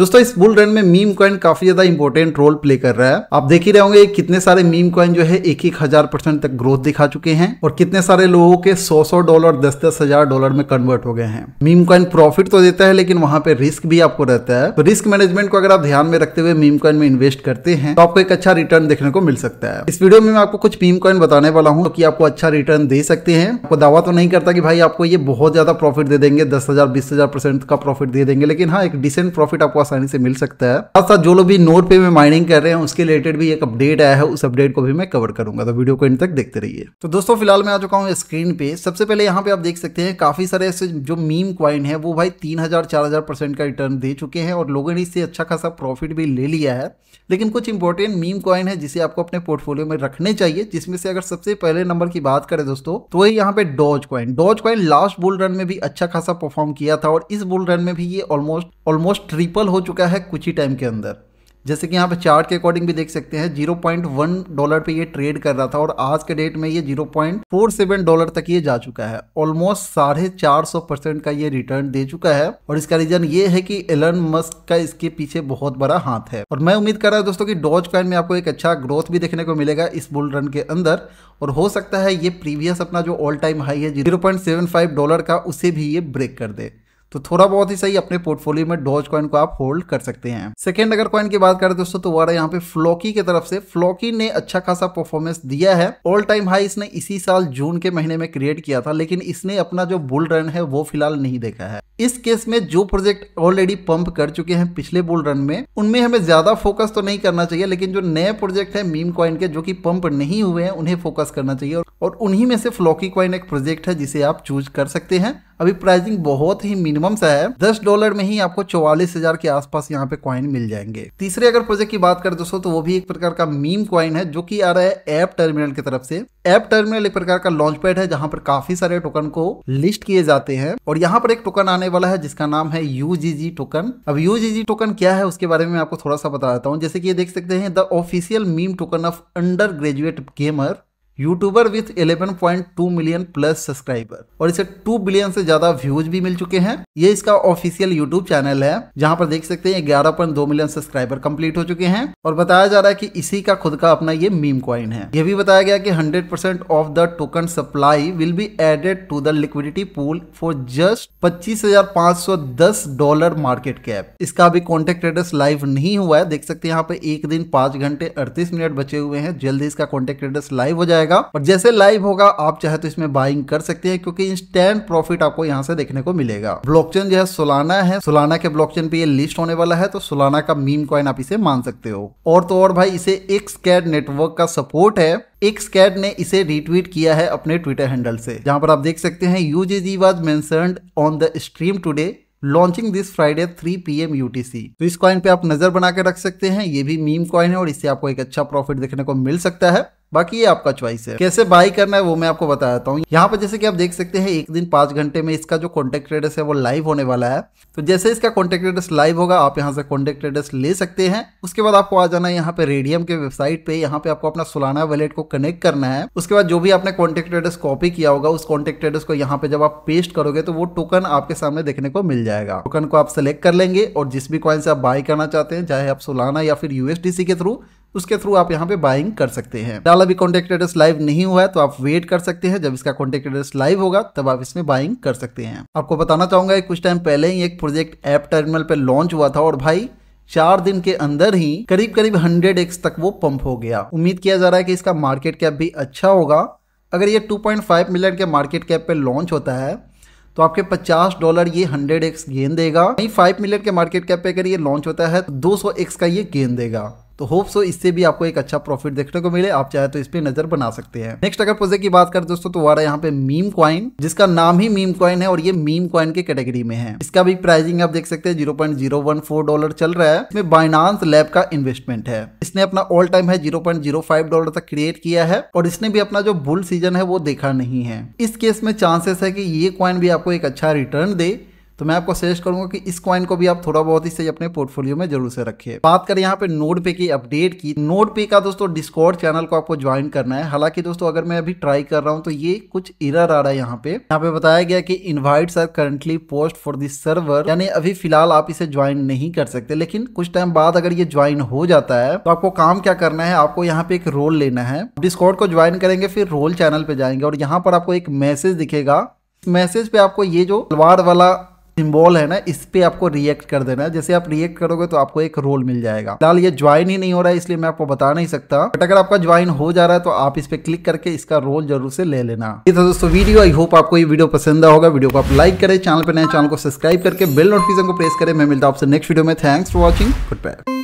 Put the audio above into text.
दोस्तों इस bull run में मीम कॉइन काफी ज्यादा इंपॉर्टेंट रोल प्ले कर रहा है आप देख ही रहे होंगे कितने सारे मीम कॉइन जो है एक एक हजार परसेंट तक ग्रोथ दिखा चुके हैं और कितने सारे लोगों के सौ सौ डॉलर दस दस हजार डॉलर में कन्वर्ट हो गए हैं मीम कॉइन प्रॉफिट तो देता है लेकिन वहां पे रिस्क भी आपको रहता है तो रिस्क मैनेजमेंट को अगर आप ध्यान में रखते हुए मीम कॉइन में इन्वेस्ट करते हैं तो आपको एक अच्छा रिटर्न देखने को मिल सकता है इस वीडियो में मैं आपको कुछ मीम कॉइन बताने वाला हूँ की कि आपको अच्छा रिटर्न दे सकते हैं आपको दावा तो नहीं करता कि भाई आपको ये बहुत ज्यादा प्रॉफिट दे देंगे दस हजार बीस हजार परसेंट का प्रॉफिट दे देंगे लेकिन हाँ एक डिसेंट प्रॉफिट आपको आसानी से मिल सकता है साथ साथ जो लोग भी नोट पे में माइनिंग कर रहे हैं उसके रिलेटेड भी एक अपडेट आया है उस अपडेट को भी मैं कवर करूंगा तो वीडियो को इन तक देखते रहिए तो दोस्तों फिलहाल मैं आ चुका हूँ स्क्रीन पे सबसे पहले यहाँ पे आप देख सकते हैं काफी सारे ऐसे जो मीम क्वाइन है वो भाई तीन हजार चार का रिटर्न दे चुके हैं और लोगों ने इससे अच्छा खासा प्रॉफिट भी ले लिया है लेकिन कुछ इंपॉर्टेंट मीम क्वाइन है जिसे आपको अपने पोर्टफोलियो में रखने चाहिए जिसमें से अगर सबसे पहले नंबर की बात करें दोस्तों तो वही यहाँ पे Doge coin Doge coin last bull run में भी अच्छा खासा परफॉर्म किया था और इस बुल रन में भी ये ऑलमोस्ट ऑलमोस्ट ट्रिपल हो चुका है कुछ ही टाइम के अंदर जैसे कि यहाँ पे चार्ट के अकॉर्डिंग भी देख सकते हैं 0.1 डॉलर पे ये ट्रेड कर रहा था और आज के डेट में ये 0.47 डॉलर तक ये जा चुका है ऑलमोस्ट साढ़े चार सौ परसेंट का ये रिटर्न दे चुका है और इसका रीजन ये है कि एलन मस्क का इसके पीछे बहुत बड़ा हाथ है और मैं उम्मीद कर रहा हूँ दोस्तों की डॉज कॉइन में आपको एक अच्छा ग्रोथ भी देखने को मिलेगा इस बुल रन के अंदर और हो सकता है ये प्रीवियस अपना जो ऑल टाइम हाई है जीरो डॉलर का उसे भी ये ब्रेक कर दे तो थोड़ा बहुत ही सही अपने पोर्टफोलियो में डॉज कॉइन को आप होल्ड कर सकते हैं सेकेंड अगर कॉइन की बात करें दोस्तों तो हमारा यहाँ पे फ्लॉकी की तरफ से फ्लॉकी ने अच्छा खासा परफॉर्मेंस दिया है ऑल टाइम हाई इसने इसी साल जून के महीने में क्रिएट किया था लेकिन इसने अपना जो बुल रन है वो फिलहाल नहीं देखा है इस केस में जो प्रोजेक्ट ऑलरेडी पंप कर चुके हैं पिछले बुल रन में उनमें हमें ज्यादा फोकस तो नहीं करना चाहिए लेकिन जो नए प्रोजेक्ट है मीम कॉइन के जो कि पंप नहीं हुए हैं उन्हें फोकस करना चाहिए और और उन्हीं में से फ्लॉकी क्वाइन एक प्रोजेक्ट है जिसे आप चूज कर सकते हैं अभी प्राइसिंग बहुत ही मिनिमम सा है दस डॉलर में ही आपको चौवालीस हजार के आसपास यहाँ पे क्वाइन मिल जाएंगे तीसरे अगर प्रोजेक्ट की बात करें दोस्तों तो वो भी एक प्रकार का मीम क्वाइन है जो कि आ रहा है ऐप टर्मिनल की तरफ से ऐप टर्मिनल एक प्रकार का लॉन्च पैड है जहाँ पर काफी सारे टोकन को लिस्ट किए जाते हैं और यहाँ पर एक टोकन आने वाला है जिसका नाम है यूजीजी टोकन अब यूजीजी टोकन क्या है उसके बारे में आपको थोड़ा सा बता देता हूँ जैसे कि ये देख सकते हैं the official meme token of undergraduate gamer YouTuber with 11.2 million plus subscriber और इसे 2 बिलियन से ज्यादा व्यूज भी मिल चुके हैं ये इसका ऑफिशियल यूट्यूब चैनल है जहां पर देख सकते हैं ग्यारह पॉइंट दो मिलियन सब्सक्राइबर कंप्लीट हो चुके हैं और बताया जा रहा है कि इसी का खुद का अपना ये मीम क्वाइन है यह भी बताया गया कि hundred of the token supply will be added to the liquidity pool for just पच्चीस डॉलर मार्केट कैप इसका अभी कॉन्टेक्ट एड्रेस लाइव नहीं हुआ है देख सकते हैं यहाँ पे एक दिन पांच घंटे अड़तीस मिनट बचे हुए हैं जल्दी इसका कॉन्टेक्ट एड्रेस लाइव हो जाएगा जाएगा और जैसे लाइव होगा आप चाहे तो इसमें बाइंग कर सकते हैं क्योंकि इंस्टेंट प्रॉफिट आपको यहाँ से देखने को मिलेगा ब्लॉकचेन जो है सोलाना है सोलाना के ब्लॉकचेन पे ये लिस्ट होने वाला है तो सोलाना का मीम कॉइन आप इसे मान सकते हो और तो और भाई इसे एक स्कैड नेटवर्क का सपोर्ट है एक स्कैड ने इसे रीट्वीट किया है अपने ट्विटर हैंडल से जहां पर आप देख सकते हैं UGG was mentioned on the stream today launching this Friday 3 P M UTC तो इस कॉइन पे आप नजर बना के रख सकते हैं ये भी मीम कॉइन है और इससे आपको एक अच्छा प्रॉफिट देखने को मिल सकता है बाकी ये आपका चॉइस है कैसे बाय करना है वो मैं आपको बता देता हूँ यहाँ पर जैसे कि आप देख सकते हैं एक दिन पांच घंटे में इसका जो कॉन्टेक्ट रेडस है वो लाइव होने वाला है तो जैसे इसका कॉन्टेक्ट रेडस लाइव होगा आप यहाँ से कॉन्टेक्ट रेडस ले सकते हैं उसके बाद आपको आ जाना है यहाँ पे रेडियम के वेबसाइट पे यहाँ पे आपको अपना सोलाना वैलेट को कनेक्ट करना है उसके बाद जो भी आपने कॉन्टेक्ट रेडस कॉपी किया होगा उस कॉन्टेक्ट रेडस को यहाँ पे जब आप पेस्ट करोगे तो वो टोकन आपके सामने देखने को मिल जाएगा टोकन को आप सेलेक्ट कर लेंगे और जिस भी कॉइन से आप बाय करना चाहते हैं चाहे आप सोलाना या फिर यूएसडीसी के थ्रू उसके थ्रू आप यहाँ पे बाइंग कर सकते हैं डाल अभी कॉन्टेक्ट एड्रेस लाइव नहीं हुआ है तो आप वेट कर सकते हैं जब इसका कॉन्टेक्ट एड्रेस लाइव होगा तब आप इसमें बाइंग कर सकते हैं आपको बताना चाहूंगा कुछ टाइम पहले ही एक प्रोजेक्ट एप टर्मिनल पर लॉन्च हुआ था और भाई चार दिन के अंदर ही करीब करीब हंड्रेड तक वो पंप हो गया उम्मीद किया जा रहा है कि इसका मार्केट कैप भी अच्छा होगा अगर ये 2.5 मिलियन के मार्केट कैप पे लॉन्च होता है तो आपके 50 डॉलर ये 100x गेन देगा नहीं 5 मिलियन के मार्केट कैप पे अगर ये लॉन्च होता है तो 200x का ये गेन देगा तो होप सो इससे भी आपको एक अच्छा प्रॉफिट देखने को मिले आप चाहे तो इस पर नजर बना सकते हैं नेक्स्ट अगर प्रोजेक्ट की बात करें दोस्तों तो हमारा यहाँ पे मीम क्वाइन जिसका नाम ही मीम क्वाइन है और ये मीम क्वाइन के कैटेगरी में है इसका भी प्राइसिंग आप देख सकते हैं जीरो डॉलर चल रहा है इसमें बाइनांस लैब का इन्वेस्टमेंट है इसने अपना all time high zero dollar तक क्रिएट किया है और इसने भी अपना जो बुल सीजन है वो देखा नहीं है इस केस में चांसेस है कि ये क्वाइन भी आपको एक अच्छा रिटर्न दे तो मैं आपको सजेस्ट करूंगा कि इस कॉइन को भी आप थोड़ा बहुत ही सही अपने पोर्टफोलियो में जरूर से रखिए बात करें यहाँ पे नोड पे की अपडेट की नोड पे का दोस्तों डिस्कॉर्ड चैनल को आपको ज्वाइन करना है हालांकि दोस्तों अगर मैं अभी ट्राई कर रहा हूँ तो ये कुछ इरर आ रहा है यहाँ पे यहाँ पे बताया गया कि invite are currently post for this server यानी अभी फिलहाल आप इसे ज्वाइन नहीं कर सकते लेकिन कुछ टाइम बाद अगर ये ज्वाइन हो जाता है तो आपको काम क्या करना है आपको यहाँ पे एक रोल लेना है डिस्कॉर्ड को ज्वाइन करेंगे फिर रोल चैनल पे जाएंगे और यहाँ पर आपको एक मैसेज दिखेगा मैसेज पे आपको ये जो तलवार वाला सिंबल है ना इस पे आपको रिएक्ट कर देना है जैसे आप रिएक्ट करोगे तो आपको एक रोल मिल जाएगा फिलहाल ये ज्वाइन ही नहीं हो रहा है इसलिए मैं आपको बता नहीं सकता बट अगर आपका ज्वाइन हो जा रहा है तो आप इस पर क्लिक करके इसका रोल जरूर से ले लेना ये था दोस्तों वीडियो आई होप आपको ये वीडियो पसंद होगा वीडियो को आप लाइक करें चैनल पर नए चैनल को सब्सक्राइब करके बेल नोटिफिकेशन को प्रेस करें मैं मिलता हूं आपसे नेक्स्ट वीडियो में thanks for watching good bye